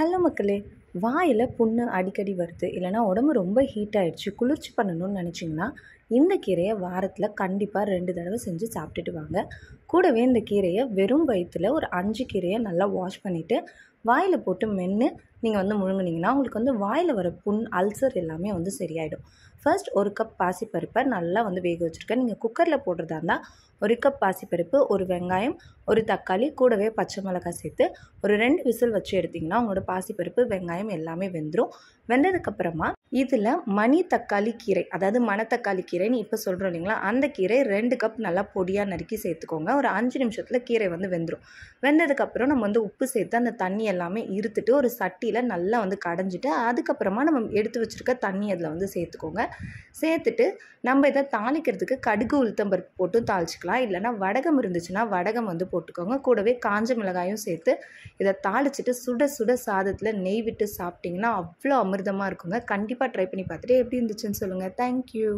hello மக்களே வாயில் புண்ணு அடிக்கடி வருது இல்லைனா உடம்பு ரொம்ப ஹீட் ஆகிடுச்சு குளிர்ச்சி பண்ணணும்னு நினச்சிங்கன்னா இந்த கீரையை வாரத்தில் கண்டிப்பாக ரெண்டு தடவை செஞ்சு சாப்பிட்டுட்டு வாங்க கூடவே இந்த கீரையை வெறும் வயிற்றில் ஒரு அஞ்சு கீரையை நல்லா வாஷ் பண்ணிவிட்டு வாயில் போட்டு மென்று நீங்கள் வந்து முழுங்குனீங்கன்னா உங்களுக்கு வந்து வாயில் வர புண் அல்சர் எல்லாமே வந்து சரியாயிடும் ஃபர்ஸ்ட் ஒரு கப் பாசிப்பருப்பை நல்லா வந்து வேக வச்சுருக்கேன் நீங்கள் குக்கரில் போடுறதா இருந்தால் ஒரு கப் பாசிப்பருப்பு ஒரு வெங்காயம் ஒரு தக்காளி கூடவே பச்சை மிளகாய் சேர்த்து ஒரு ரெண்டு விசில் வச்சு எடுத்திங்கன்னா உங்களோட பாசிப்பருப்பு வெங்காயம் எல்லாமே வெந்துடும் வெந்ததுக்கப்புறமா இதில் மணி தக்காளி கீரை அதாவது மணத்தக்காளி கீரைன்னு இப்போ சொல்கிறோம் இல்லைங்களா அந்த கீரை ரெண்டு கப் நல்லா பொடியாக நறுக்கி சேர்த்துக்கோங்க ஒரு அஞ்சு நிமிஷத்தில் கீரை வந்து வெந்துடும் வெந்ததுக்கப்புறம் நம்ம வந்து உப்பு சேர்த்து அந்த தண்ணியை எல்லாமே இருத்துட்டு ஒரு சட்டியில் நல்லா வந்து கடைஞ்சிட்டு அதுக்கப்புறமா நம்ம எடுத்து வச்சுருக்க தண்ணி அதில் வந்து சேர்த்துக்கோங்க சேர்த்துட்டு நம்ம இதை தாளிக்கிறதுக்கு கடுகு உளுத்தம்பருப்பு போட்டும் தாளிச்சிக்கலாம் இல்லைனா வடகம் இருந்துச்சுன்னா வடகம் வந்து போட்டுக்கோங்க கூடவே காஞ்ச மிளகாயும் சேர்த்து இதை தாளிச்சிட்டு சுட சுட சாதத்தில் நெய் விட்டு சாப்பிட்டிங்கன்னா அவ்வளோ அமிர்தமாக இருக்குங்க கண்டிப்பாக ட்ரை பண்ணி பார்த்துட்டு எப்படி இருந்துச்சுன்னு சொல்லுங்கள் தேங்க்யூ